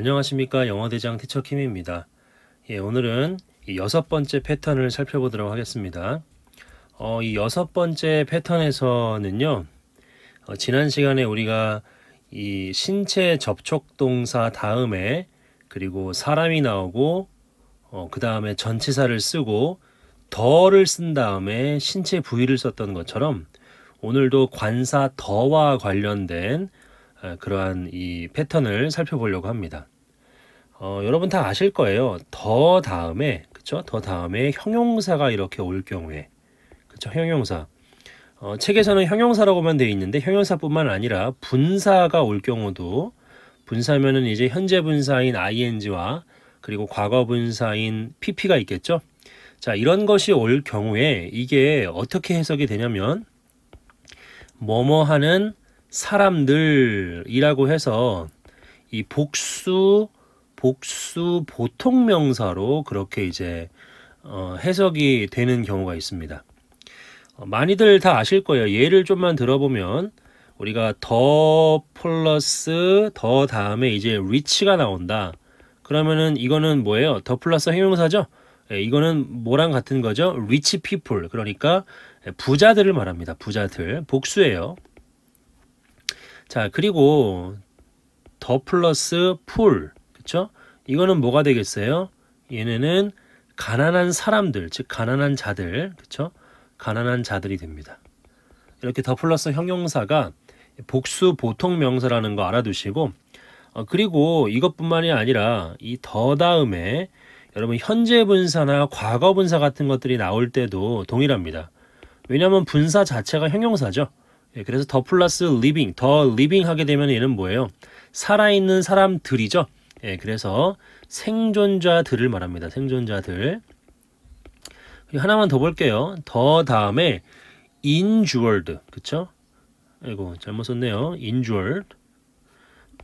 안녕하십니까 영어대장 티처 킴입니다. 예, 오늘은 여섯 번째 패턴을 살펴보도록 하겠습니다. 어, 이 여섯 번째 패턴에서는요, 어, 지난 시간에 우리가 이 신체 접촉 동사 다음에 그리고 사람이 나오고 어, 그 다음에 전치사를 쓰고 더를 쓴 다음에 신체 부위를 썼던 것처럼 오늘도 관사 더와 관련된 그러한 이 패턴을 살펴보려고 합니다. 어, 여러분 다 아실 거예요. 더 다음에 그쵸? 더 다음에 형용사가 이렇게 올 경우에 그쵸? 형용사 어, 책에서는 형용사라고만 되어 있는데 형용사뿐만 아니라 분사가 올 경우도 분사면은 이제 현재 분사인 ing와 그리고 과거 분사인 pp가 있겠죠. 자 이런 것이 올 경우에 이게 어떻게 해석이 되냐면 뭐뭐 하는 사람들이라고 해서 이 복수 복수 보통 명사로 그렇게 이제 어, 해석이 되는 경우가 있습니다. 어, 많이들 다 아실 거예요. 예를 좀만 들어보면 우리가 더 플러스 더 다음에 이제 리치가 나온다. 그러면은 이거는 뭐예요? 더 플러스 형용사죠? 예, 이거는 뭐랑 같은 거죠? 리치 피플. 그러니까 부자들을 말합니다. 부자들. 복수예요. 자, 그리고 더 플러스 풀. 그쵸? 이거는 뭐가 되겠어요? 얘네는 가난한 사람들, 즉 가난한 자들. 그쵸? 가난한 자들이 됩니다. 이렇게 더 플러스 형용사가 복수 보통 명사라는 거 알아두시고 어, 그리고 이것뿐만이 아니라 이 더 다음에 여러분 현재 분사나 과거 분사 같은 것들이 나올 때도 동일합니다. 왜냐하면 분사 자체가 형용사죠. 예, 그래서 더 플러스 리빙, 더리빙 하게 되면 얘는 뭐예요? 살아있는 사람들이죠. 예, 그래서 생존자들을 말합니다. 생존자들. 하나만 더 볼게요. 더 다음에 injured, 그쵸? 아이고, 잘못 썼네요. injured.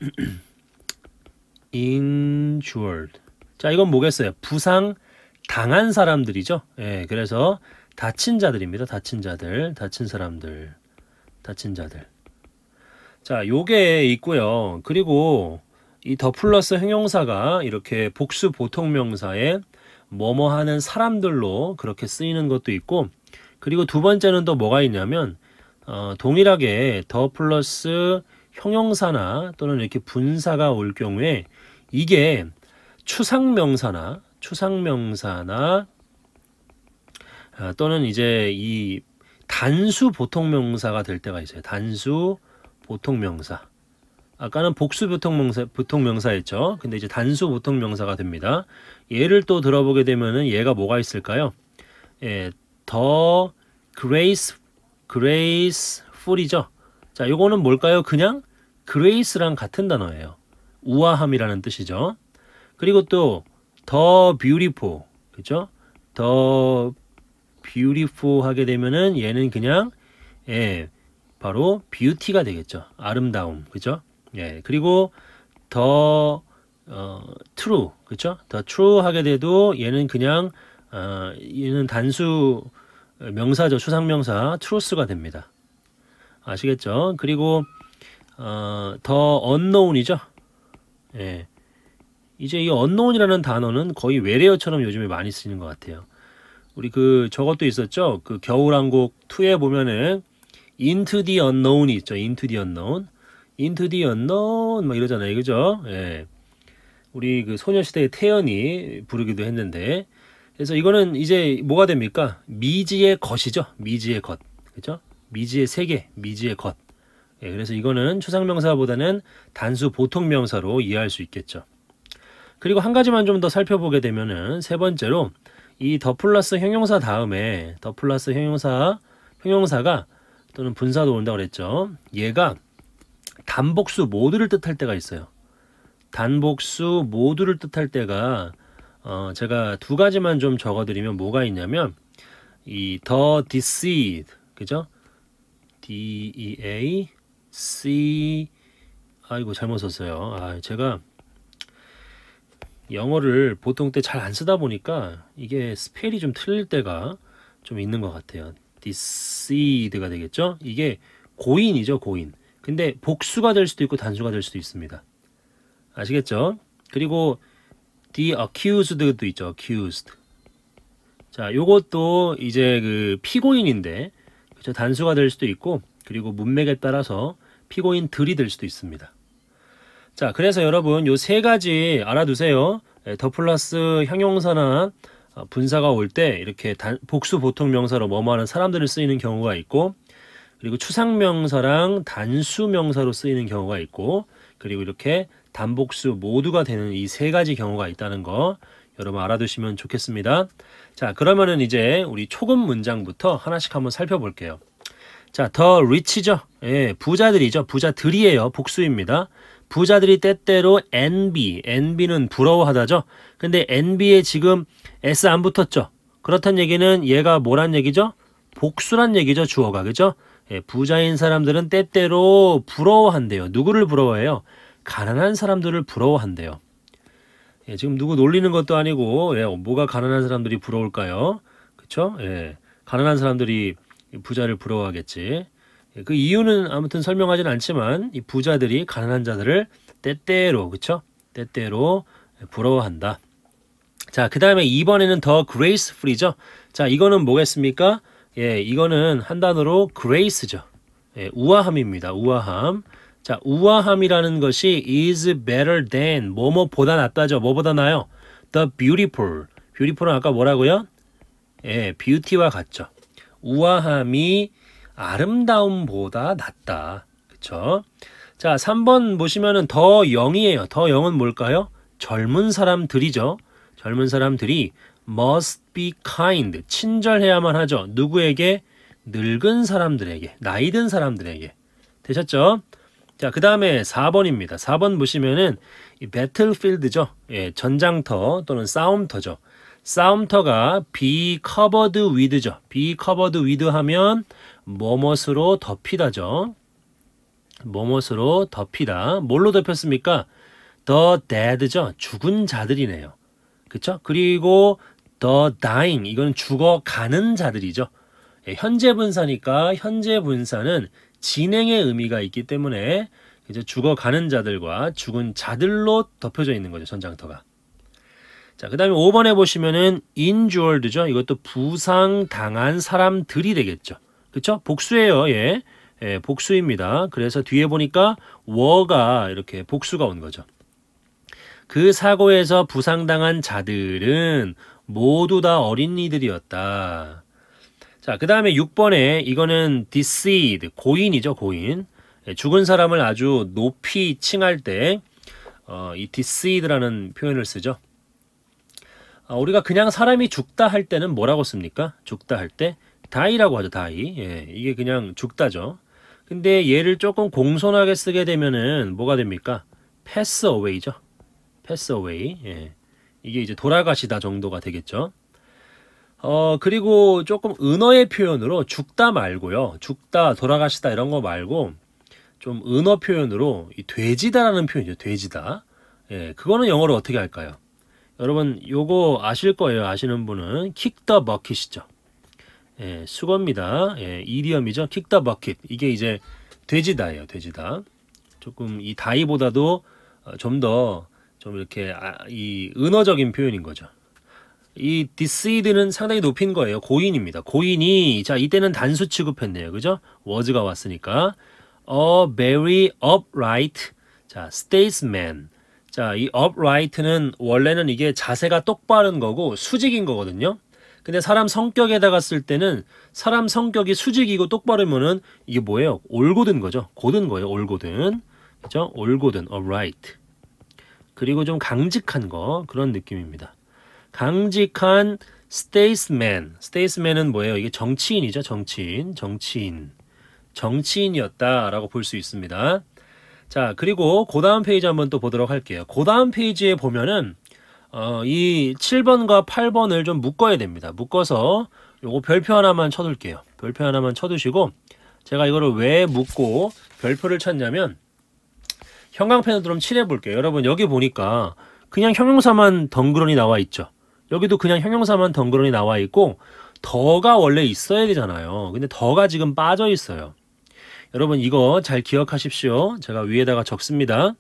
injured. 자, 이건 뭐겠어요? 부상 당한 사람들이죠. 예, 그래서 다친 자들입니다. 다친 자들, 다친 사람들. 다친 자들. 자, 요게 있고요. 그리고 이 더 플러스 형용사가 이렇게 복수 보통 명사에 뭐뭐 하는 사람들로 그렇게 쓰이는 것도 있고 그리고 두 번째는 또 뭐가 있냐면 어, 동일하게 더 플러스 형용사나 또는 이렇게 분사가 올 경우에 이게 추상명사나 추상명사나 어, 또는 이제 이 단수 보통명사가 될 때가 있어요. 단수 보통명사. 아까는 복수 보통명사, 보통명사였죠. 근데 이제 단수 보통명사가 됩니다. 얘를 또 들어보게 되면은 얘가 뭐가 있을까요? 예, 더 grace, graceful이죠. 자, 요거는 뭘까요? 그냥 grace랑 같은 단어예요. 우아함이라는 뜻이죠. 그리고 또 더 beautiful, 그죠? 더 beautiful 하게 되면은 얘는 그냥 예, 바로 beauty가 되겠죠. 아름다움. 그죠? 예. 그리고 더 어, true. 그죠? 더 true 하게 돼도 얘는 그냥 어, 얘는 단수 명사죠. 추상명사 truth가 됩니다. 아시겠죠? 그리고 어, 더 unknown이죠. 예. 이제 이 unknown이라는 단어는 거의 외래어처럼 요즘에 많이 쓰이는 것 같아요. 우리 그 저것도 있었죠. 그 겨울왕국 2에 보면은 Into the Unknown이 있죠. Into the Unknown, Into the Unknown 막 이러잖아요, 그죠? 예. 우리 그 소녀시대의 태연이 부르기도 했는데, 그래서 이거는 이제 뭐가 됩니까? 미지의 것이죠. 미지의 것, 그죠? 미지의 세계, 미지의 것. 예, 그래서 이거는 추상명사보다는 단수 보통명사로 이해할 수 있겠죠. 그리고 한 가지만 좀 더 살펴보게 되면은 세 번째로 이더 플러스 형용사 다음에 더 플러스 형용사 형용사가 또는 분사도 온다고 그랬죠. 얘가 단복수 모두를 뜻할 때가 있어요. 단복수 모두를 뜻할 때가 어 제가 두 가지만 좀 적어드리면 뭐가 있냐면 이더 d e c e i v 그죠? D E A C 아이고 잘못 썼어요. 아 제가 영어를 보통 때 잘 안 쓰다 보니까 이게 스펠이 좀 틀릴 때가 좀 있는 것 같아요. deceit가 되겠죠? 이게 고인이죠, 고인. 근데 복수가 될 수도 있고 단수가 될 수도 있습니다. 아시겠죠? 그리고 the accused도 있죠, accused. 자, 요것도 이제 그 피고인인데, 그죠? 단수가 될 수도 있고, 그리고 문맥에 따라서 피고인들이 될 수도 있습니다. 자, 그래서 여러분 요 세 가지 알아두세요. 예, 더 플러스 형용사나 어, 분사가 올 때 이렇게 단, 복수 보통 명사로 뭐뭐하는 사람들을 쓰이는 경우가 있고 그리고 추상명사랑 단수명사로 쓰이는 경우가 있고 그리고 이렇게 단복수 모두가 되는 이 세 가지 경우가 있다는 거 여러분 알아두시면 좋겠습니다. 자 그러면은 이제 우리 초급 문장부터 하나씩 한번 살펴볼게요. 자, 더 리치죠. 예, 부자들이죠. 부자들이에요. 복수입니다. 부자들이 때때로 envy, n v 는 부러워하다죠. 근데 e n v 에 지금 s 안 붙었죠. 그렇단 얘기는 얘가 뭐란 얘기죠? 복수란 얘기죠. 주어가 그죠? 예, 부자인 사람들은 때때로 부러워한대요. 누구를 부러워해요? 가난한 사람들을 부러워한대요. 예, 지금 누구 놀리는 것도 아니고 예, 뭐가 가난한 사람들이 부러울까요? 그쵸 예, 가난한 사람들이 부자를 부러워하겠지. 예, 그 이유는 아무튼 설명하진 않지만 이 부자들이 가난한 자들을 때때로 그쵸? 때때로 부러워한다. 자, 그 다음에 이번에는더 그레이스 e f 이죠 자, 이거는 뭐겠습니까? 예, 이거는 한 단어로 그레이스죠 예, 우아함입니다. 우아함. 자, 우아함이라는 것이 is better than 뭐뭐보다 낫다죠. 뭐보다 나요? The beautiful. beautiful은 아까 뭐라고요? 예, 뷰티와 같죠. 우아함이 아름다움보다 낫다. 그쵸? 자, 3번 보시면은 더 0이에요. 더 0은 뭘까요? 젊은 사람들이죠. 젊은 사람들이 must be kind. 친절해야만 하죠. 누구에게? 늙은 사람들에게. 나이 든 사람들에게. 되셨죠? 자, 그 다음에 4번입니다. 4번 보시면은 배틀필드죠. 예, 전장터 또는 싸움터죠. 싸움터가 be covered with죠. be covered with 하면 뭐뭇으로 덮이다죠. 뭐뭇으로 덮이다. 뭘로 덮였습니까? The dead죠. 죽은 자들이네요. 그쵸? 그리고 the dying. 이건 죽어가는 자들이죠. 예, 현재 분사니까 현재 분사는 진행의 의미가 있기 때문에 이제 죽어가는 자들과 죽은 자들로 덮여져 있는 거죠. 전장터가. 자, 그 다음에 5번에 보시면은 injured죠. 이것도 부상당한 사람들이 되겠죠. 그쵸? 복수예요. 예. 예, 복수입니다. 그래서 뒤에 보니까 워가 이렇게 복수가 온 거죠. 그 사고에서 부상당한 자들은 모두 다 어린이들이었다. 자, 그 다음에 6번에 이거는 d e c e a s 고인이죠, 고인. 예, 죽은 사람을 아주 높이 칭할 때, 어, 이 d e c e a s 라는 표현을 쓰죠. 아, 우리가 그냥 사람이 죽다 할 때는 뭐라고 씁니까? 죽다 할 때? 다이라고 하죠, 다이. 예, 이게 그냥 죽다죠. 근데 얘를 조금 공손하게 쓰게 되면은 뭐가 됩니까? 패스 어웨이죠. 패스 어웨이. 예. 이게 이제 돌아가시다 정도가 되겠죠. 어, 그리고 조금 은어의 표현으로 죽다 말고요. 죽다, 돌아가시다 이런 거 말고 좀 은어 표현으로 이 돼지다라는 표현이죠. 돼지다. 예, 그거는 영어로 어떻게 할까요? 여러분 요거 아실 거예요. 아시는 분은 킥더 버킷이죠. 예, 수거입니다. 예, 이디엄이죠. 킥다 버킷. 이게 이제 돼지다예요. 돼지다. 조금 이 다이보다도 어, 좀 더좀 좀 이렇게 아, 이 은어적인 표현인 거죠. 이 디스이드는 상당히 높인 거예요. 고인입니다. 고인이 자 이때는 단수 취급했네요. 그죠? 워즈가 왔으니까 a very upright 자 statesman 자이 upright는 원래는 이게 자세가 똑바른 거고 수직인 거거든요. 근데 사람 성격에다가 쓸 때는 사람 성격이 수직이고 똑바르면은 이게 뭐예요? 올고든 거죠. 고든 거예요. 올고든. 그죠? 올고든, alright. 그리고 좀 강직한 거 그런 느낌입니다. 강직한 statesman. statesman은 뭐예요? 이게 정치인이죠. 정치인. 정치인. 정치인이었다라고 볼 수 있습니다. 자, 그리고 그 다음 페이지 한번 또 보도록 할게요. 그 다음 페이지에 보면은 어, 이 7번과 8번을 좀 묶어야 됩니다. 묶어서 요거 별표 하나만 쳐둘게요. 별표 하나만 쳐두시고 제가 이거를 왜 묶고 별표를 쳤냐면 형광펜으로 좀 칠해볼게요. 여러분 여기 보니까 그냥 형용사만 덩그러니 나와 있죠. 여기도 그냥 형용사만 덩그러니 나와 있고 더가 원래 있어야 되잖아요. 근데 더가 지금 빠져 있어요. 여러분 이거 잘 기억하십시오. 제가 위에다가 적습니다.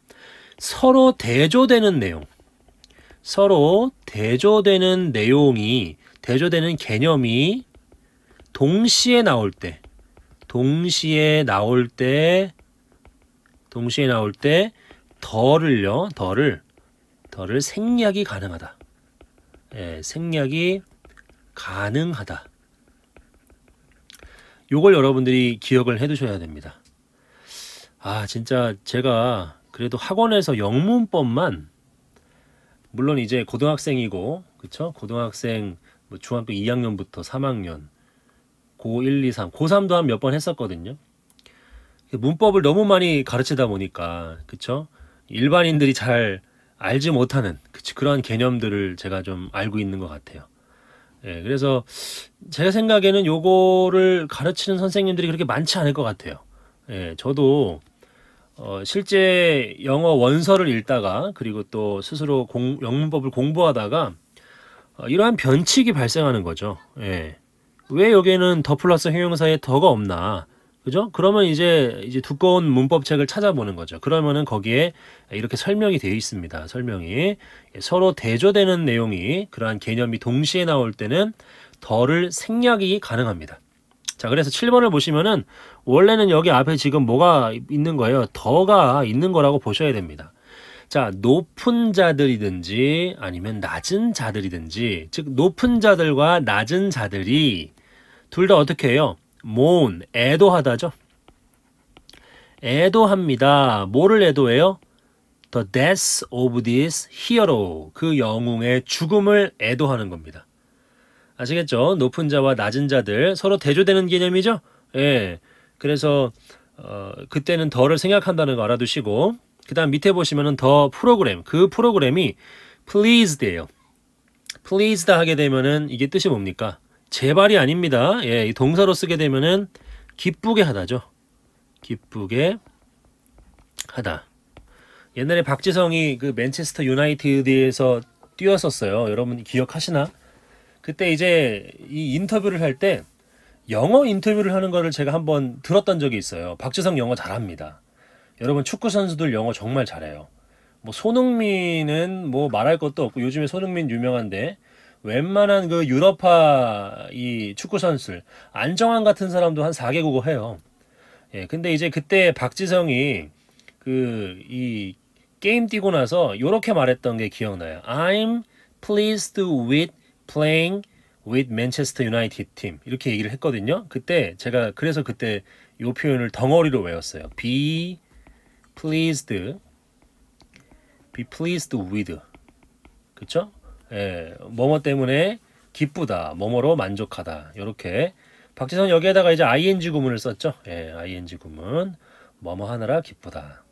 서로 대조되는 내용. 서로 대조되는 내용이 대조되는 개념이 동시에 나올 때 동시에 나올 때 동시에 나올 때 덜을요 덜을 덜을 생략이 가능하다 예, 생략이 가능하다 요걸 여러분들이 기억을 해 두셔야 됩니다 아 진짜 제가 그래도 학원에서 영문법만 물론 이제 고등학생이고 그쵸 고등학생 뭐 중학교 2학년부터 3학년 고 1, 2, 3, 고3도 한 몇 번 했었거든요. 문법을 너무 많이 가르치다 보니까 그쵸 일반인들이 잘 알지 못하는 그치, 그러한 개념들을 제가 좀 알고 있는 것 같아요. 예, 그래서 제 생각에는 요거를 가르치는 선생님들이 그렇게 많지 않을 것 같아요. 예, 저도 어, 실제 영어 원서를 읽다가 그리고 또 스스로 공, 영문법을 공부하다가 어, 이러한 변칙이 발생하는 거죠. 예. 왜 여기에는 더 플러스 형용사에 더가 없나? 그죠? 그러면 이제 이제 두꺼운 문법책을 찾아보는 거죠. 그러면은 거기에 이렇게 설명이 되어 있습니다. 설명이 예, 서로 대조되는 내용이 그러한 개념이 동시에 나올 때는 더를 생략이 가능합니다. 자, 그래서 7번을 보시면은 원래는 여기 앞에 지금 뭐가 있는 거예요? 더가 있는 거라고 보셔야 됩니다. 자, 높은 자들이든지 아니면 낮은 자들이든지 즉 높은 자들과 낮은 자들이 둘 다 어떻게 해요? 모은 애도하다죠. 애도합니다. 뭐를 애도해요? The death of this hero. 그 영웅의 죽음을 애도하는 겁니다. 아시겠죠? 높은 자와 낮은 자들 서로 대조되는 개념이죠. 예. 그래서 어, 그때는 더를 생각한다는 거 알아두시고 그다음 밑에 보시면은 더 프로그램 그 프로그램이 pleased예요. pleased 하게 되면은 이게 뜻이 뭡니까? 제발이 아닙니다. 예, 이 동사로 쓰게 되면은 기쁘게 하다죠. 기쁘게 하다. 옛날에 박지성이 그 맨체스터 유나이티드에서 뛰었었어요. 여러분 기억하시나? 그때 이제 이 인터뷰를 할 때 영어 인터뷰를 하는 거를 제가 한번 들었던 적이 있어요. 박지성 영어 잘합니다. 여러분 축구 선수들 영어 정말 잘해요. 뭐 손흥민은 뭐 말할 것도 없고 요즘에 손흥민 유명한데 웬만한 그 유럽파 이 축구 선수들 안정환 같은 사람도 한 4개국어 해요. 예, 근데 이제 그때 박지성이 그 이 게임 뛰고 나서 이렇게 말했던 게 기억나요. I'm pleased with playing with Manchester United 팀 이렇게 얘기를 했거든요. 그때 제가 그래서 그때 이 표현을 덩어리로 외웠어요. be pleased be pleased with 그쵸? 예, 뭐뭐 때문에 기쁘다, 뭐뭐로 만족하다 이렇게 박지선 여기에다가 이제 ing 구문을 썼죠. 예, ing 구문 뭐뭐 하느라 기쁘다.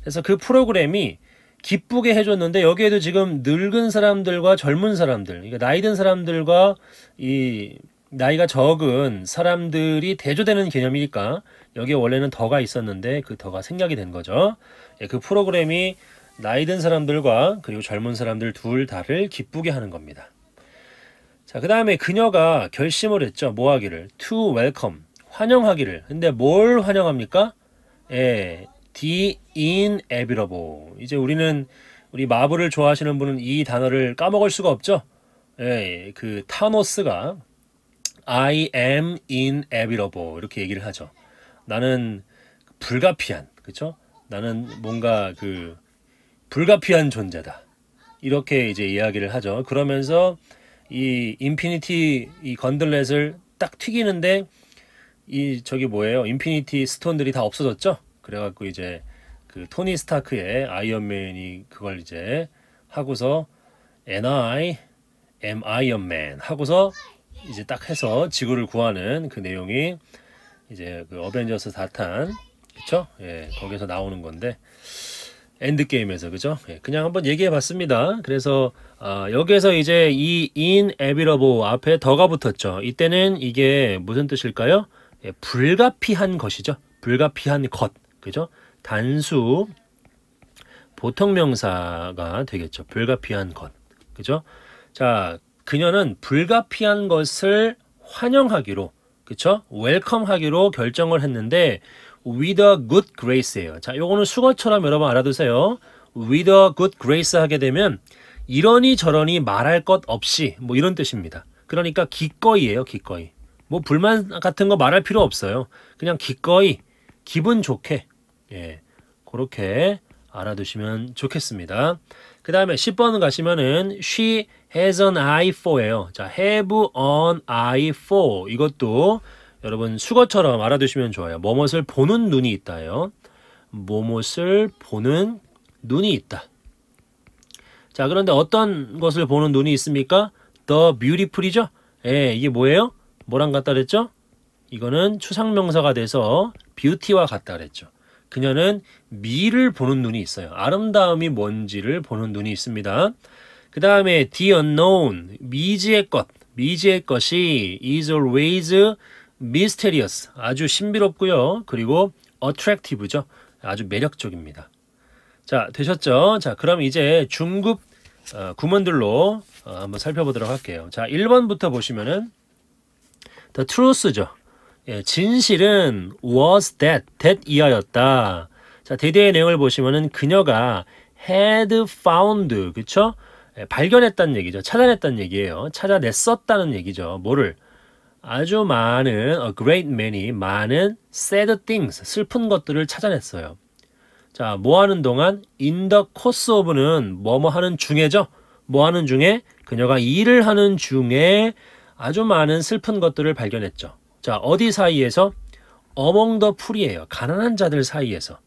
그래서 그 프로그램이 기쁘게 해줬는데 여기에도 지금 늙은 사람들과 젊은 사람들, 그러니까 나이든 사람들과 이 나이가 적은 사람들이 대조되는 개념이니까 여기에 원래는 더가 있었는데 그 더가 생략이 된 거죠. 예, 그 프로그램이 나이든 사람들과 그리고 젊은 사람들 둘 다를 기쁘게 하는 겁니다. 자, 그 다음에 그녀가 결심을 했죠. 뭐 하기를? to welcome. 환영하기를. 근데 뭘 환영합니까? 예, The Inevitable. 이제 우리는 우리 마블을 좋아하시는 분은 이 단어를 까먹을 수가 없죠. 예, 예. 그 타노스가 I am inevitable 이렇게 얘기를 하죠. 나는 불가피한, 그렇죠? 나는 뭔가 그 불가피한 존재다. 이렇게 이제 이야기를 하죠. 그러면서 이 인피니티 이 건들렛을 딱 튀기는데 이 저기 뭐예요? 인피니티 스톤들이 다 없어졌죠? 그래갖고 이제 그 토니 스타크의 아이언맨이 그걸 이제 하고서 n I m Iron Man 하고서 이제 딱 해서 지구를 구하는 그 내용이 이제 그 어벤져스 4탄 그쵸? 예, 거기서 나오는 건데 엔드게임에서 그죠? 예, 그냥 한번 얘기해 봤습니다. 그래서 아, 여기에서 이제 이 inevitable 앞에 더가 붙었죠. 이때는 이게 무슨 뜻일까요? 예, 불가피한 것이죠. 불가피한 것. 그죠? 단수 보통 명사가 되겠죠. 불가피한 것. 그죠? 자, 그녀는 불가피한 것을 환영하기로, 그쵸? 웰컴하기로 결정을 했는데, with a good grace예요. 자, 요거는 수거처럼 여러분 알아두세요. with a good grace 하게 되면, 이러니 저러니 말할 것 없이, 뭐 이런 뜻입니다. 그러니까 기꺼이예요, 기꺼이. 뭐 불만 같은 거 말할 필요 없어요. 그냥 기꺼이, 기분 좋게, 예, 그렇게 알아두시면 좋겠습니다. 그 다음에 10번 가시면은 she has an eye for예요. 자, have an eye for 이것도 여러분 수거처럼 알아두시면 좋아요. 뭐뭇을 보는 눈이 있다요. 뭐뭇을 보는 눈이 있다. 자, 그런데 어떤 것을 보는 눈이 있습니까? The beautiful이죠? 예, 이게 뭐예요? 뭐랑 같다 그랬죠? 이거는 추상명사가 돼서 뷰티와 같다 그랬죠. 그녀는 미를 보는 눈이 있어요. 아름다움이 뭔지를 보는 눈이 있습니다. 그 다음에 the unknown, 미지의 것, 미지의 것이 is always mysterious, 아주 신비롭고요. 그리고 attractive죠. 아주 매력적입니다. 자, 되셨죠? 자, 그럼 이제 중급 어, 구문들로 어, 한번 살펴보도록 할게요. 자, 1번부터 보시면은 the truth죠. 예, 진실은 was that, that 이하였다. 자, 대대의 내용을 보시면은 그녀가 had found, 그쵸? 예, 발견했다는 얘기죠. 찾아냈다는 얘기예요. 찾아냈었다는 얘기죠. 뭐를? 아주 많은, a great many, 많은 sad things, 슬픈 것들을 찾아냈어요. 자, 뭐 하는 동안 in the course of는 뭐뭐 하는 중에죠. 뭐 하는 중에 그녀가 일을 하는 중에 아주 많은 슬픈 것들을 발견했죠. 자, 어디 사이에서? 어멍 더 풀이에요. 가난한 자들 사이에서.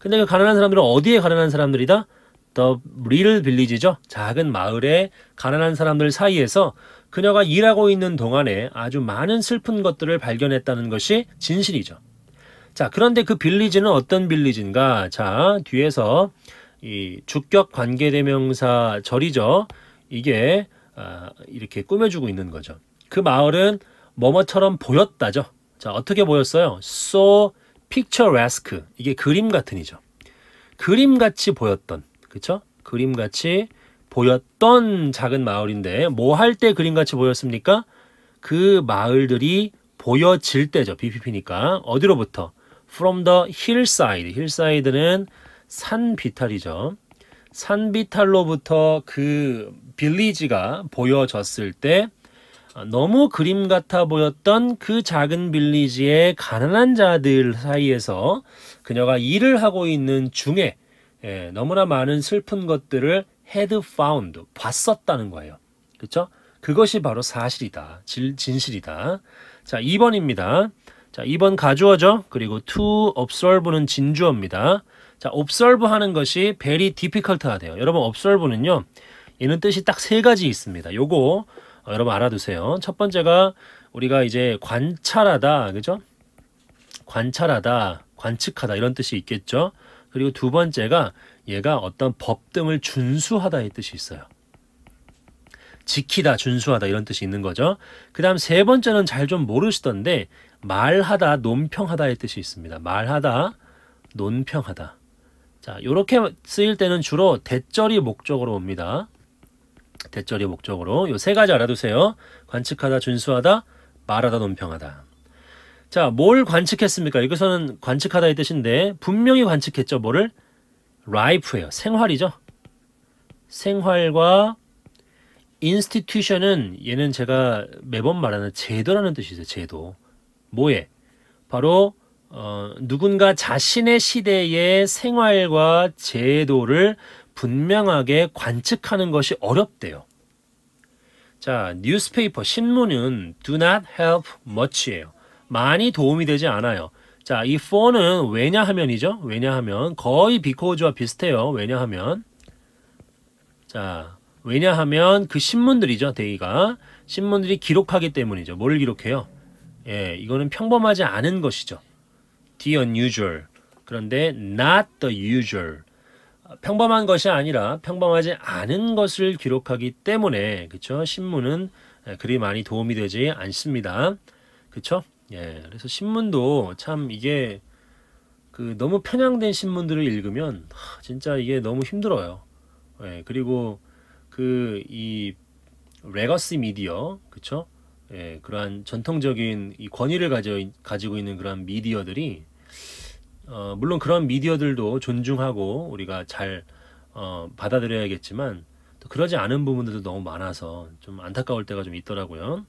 근데 그 가난한 사람들은 어디에 가난한 사람들이다? The little village죠. 작은 마을에 가난한 사람들 사이에서 그녀가 일하고 있는 동안에 아주 많은 슬픈 것들을 발견했다는 것이 진실이죠. 자, 그런데 그 빌리지는 어떤 빌리지인가? 자, 뒤에서 이 주격 관계대명사 절이죠. 이게 아, 이렇게 꾸며주고 있는 거죠. 그 마을은 뭐뭐처럼 보였다죠. 자, 어떻게 보였어요? So picturesque. 이게 그림 같은이죠. 그림같이 보였던, 그쵸? 그림같이 보였던 작은 마을인데 뭐 할 때 그림같이 보였습니까? 그 마을들이 보여질 때죠. BPP니까. 어디로부터? From the hillside. hillside는 산 비탈이죠. 산 비탈로부터 그 빌리지가 보여졌을 때 너무 그림 같아 보였던 그 작은 빌리지의 가난한 자들 사이에서 그녀가 일을 하고 있는 중에 예, 너무나 많은 슬픈 것들을 헤드 파운드 봤었다는 거예요. 그렇 그것이 바로 사실이다. 질, 진실이다. 자, 2번입니다. 자, 2번 가주어죠. 그리고 to observe는 진주어입니다. 자, observe 하는 것이 very difficult가 돼요. 여러분 observe는요. 얘는 뜻이 딱 세 가지 있습니다. 요거 어, 여러분 알아두세요. 첫 번째가 우리가 이제 관찰하다, 그죠? 관찰하다, 관측하다 이런 뜻이 있겠죠. 그리고 두 번째가 얘가 어떤 법 등을 준수하다의 뜻이 있어요. 지키다, 준수하다 이런 뜻이 있는 거죠. 그 다음 세 번째는 잘 좀 모르시던데 말하다, 논평하다의 뜻이 있습니다. 말하다, 논평하다. 자, 요렇게 쓰일 때는 주로 대절이 목적으로 옵니다. 대절리 목적으로 요 세 가지 알아두세요. 관측하다, 준수하다, 말하다, 논평하다. 자, 뭘 관측했습니까? 여기서는 관측하다의 뜻인데 분명히 관측했죠. 뭐를? 라이프예요. 생활이죠. 생활과 인스티튜션은 얘는 제가 매번 말하는 제도라는 뜻이죠. 제도. 뭐에? 바로 어, 누군가 자신의 시대의 생활과 제도를 분명하게 관측하는 것이 어렵대요. 자, 뉴스페이퍼, 신문은 do not help much예요. 많이 도움이 되지 않아요. 자, 이 for는 왜냐하면이죠. 왜냐하면 거의 because와 비슷해요. 왜냐하면 자, 왜냐하면 그 신문들이죠. 대의가 신문들이 기록하기 때문이죠. 뭘 기록해요? 예, 이거는 평범하지 않은 것이죠. the unusual. 그런데 not the usual. 평범한 것이 아니라 평범하지 않은 것을 기록하기 때문에 그쵸 신문은 예, 그리 많이 도움이 되지 않습니다. 그쵸? 예, 그래서 신문도 참 이게 그 너무 편향된 신문들을 읽으면 하, 진짜 이게 너무 힘들어요. 예, 그리고 그 이 레거시 미디어, 그쵸? 예, 그러한 전통적인 이 권위를 가져, 가지고 있는 그러 미디어들이 어, 물론 그런 미디어들도 존중하고 우리가 잘 어, 받아들여야겠지만 또 그러지 않은 부분들도 너무 많아서 좀 안타까울 때가 좀 있더라고요.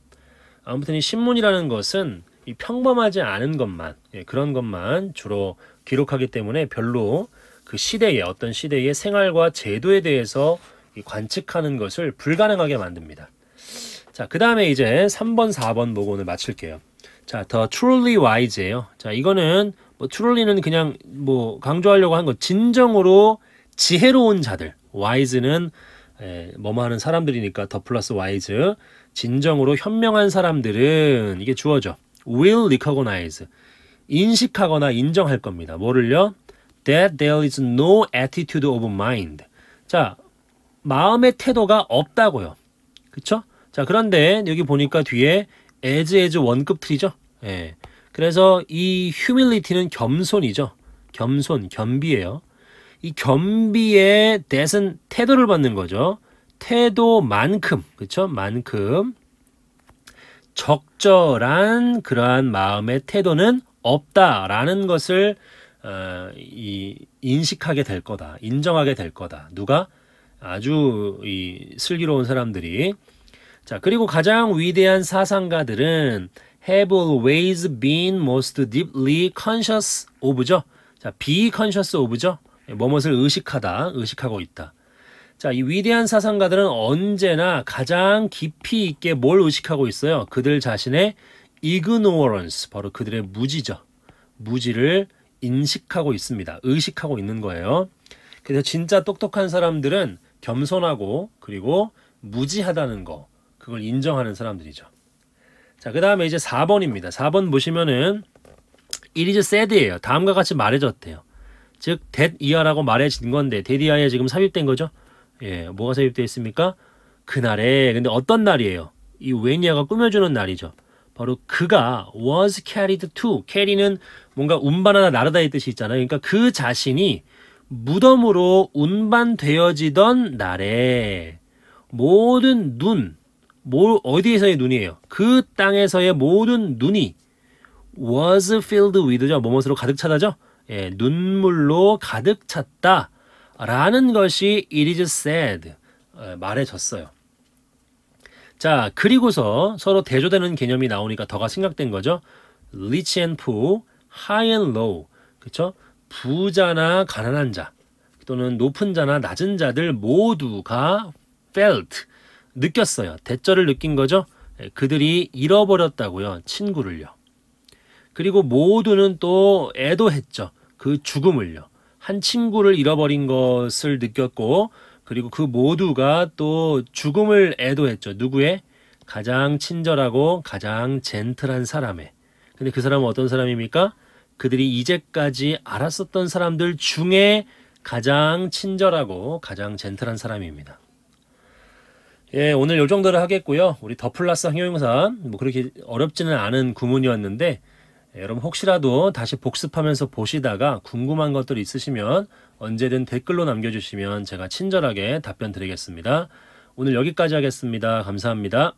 아무튼 이 신문이라는 것은 이 평범하지 않은 것만 예, 그런 것만 주로 기록하기 때문에 별로 그 시대의 어떤 시대의 생활과 제도에 대해서 관측하는 것을 불가능하게 만듭니다. 자, 그 다음에 이제 3번, 4번 보고 오늘 마칠게요. 자, 더 truly wise예요. 자, 이거는 뭐 트롤리는 그냥 뭐 강조하려고 한 거 진정으로 지혜로운 자들 와이즈는 뭐뭐 하는 사람들이니까 더 플러스 와이즈 진정으로 현명한 사람들은 이게 주어져 will recognize 인식하거나 인정할 겁니다. 뭐를요? That there is no attitude of mind. 자, 마음의 태도가 없다고요. 그쵸? 자, 그런데 여기 보니까 뒤에 as as 원급 틀이죠? 예. 그래서 이 humility는 겸손이죠. 겸손, 겸비예요. 이겸비에 대신 해 태도를 받는 거죠. 태도만큼, 그렇죠? 만큼 적절한 그러한 마음의 태도는 없다라는 것을 어, 이 인식하게 될 거다, 인정하게 될 거다. 누가 아주 이 슬기로운 사람들이 자 그리고 가장 위대한 사상가들은 have always been most deeply conscious of죠. 자, be conscious of죠. 예, 뭐뭇을 의식하다, 의식하고 있다. 자, 이 위대한 사상가들은 언제나 가장 깊이 있게 뭘 의식하고 있어요? 그들 자신의 ignorance, 바로 그들의 무지죠. 무지를 인식하고 있습니다. 의식하고 있는 거예요. 그래서 진짜 똑똑한 사람들은 겸손하고 그리고 무지하다는 거, 그걸 인정하는 사람들이죠. 자, 그 다음에 이제 4번입니다. 4번 보시면은 it is s a d 예요 다음과 같이 말해졌대요. 즉, that e a r 라고 말해진 건데 that e a r 에 지금 삽입된 거죠. 예, 뭐가 삽입되어 있습니까? 그날에 근데 어떤 날이에요? 이 웨니아가 꾸며주는 날이죠. 바로 그가 was carried to carry는 뭔가 운반하다 나르다의 뜻이 있잖아요. 그러니까 그 자신이 무덤으로 운반되어지던 날에 모든 눈 뭐, 어디에서의 눈이에요? 그 땅에서의 모든 눈이 was filled with죠. 뭐뭇으로 가득 차다죠? 예, 눈물로 가득 찼다. 라는 것이 it is said. 어, 말해졌어요. 자, 그리고서 서로 대조되는 개념이 나오니까 더가 생각된 거죠. rich and poor, high and low. 그쵸? 부자나 가난한 자, 또는 높은 자나 낮은 자들 모두가 felt. 느꼈어요. 대절을 느낀 거죠. 예, 그들이 잃어버렸다고요. 친구를요. 그리고 모두는 또 애도했죠. 그 죽음을요. 한 친구를 잃어버린 것을 느꼈고 그리고 그 모두가 또 죽음을 애도했죠. 누구의? 가장 친절하고 가장 젠틀한 사람의. 근데 그 사람은 어떤 사람입니까? 그들이 이제까지 알았었던 사람들 중에 가장 친절하고 가장 젠틀한 사람입니다. 예, 오늘 요 정도로 하겠고요. 우리 더 플러스 형용사뭐 그렇게 어렵지는 않은 구문이었는데 예, 여러분 혹시라도 다시 복습하면서 보시다가 궁금한 것들 있으시면 언제든 댓글로 남겨주시면 제가 친절하게 답변 드리겠습니다. 오늘 여기까지 하겠습니다. 감사합니다.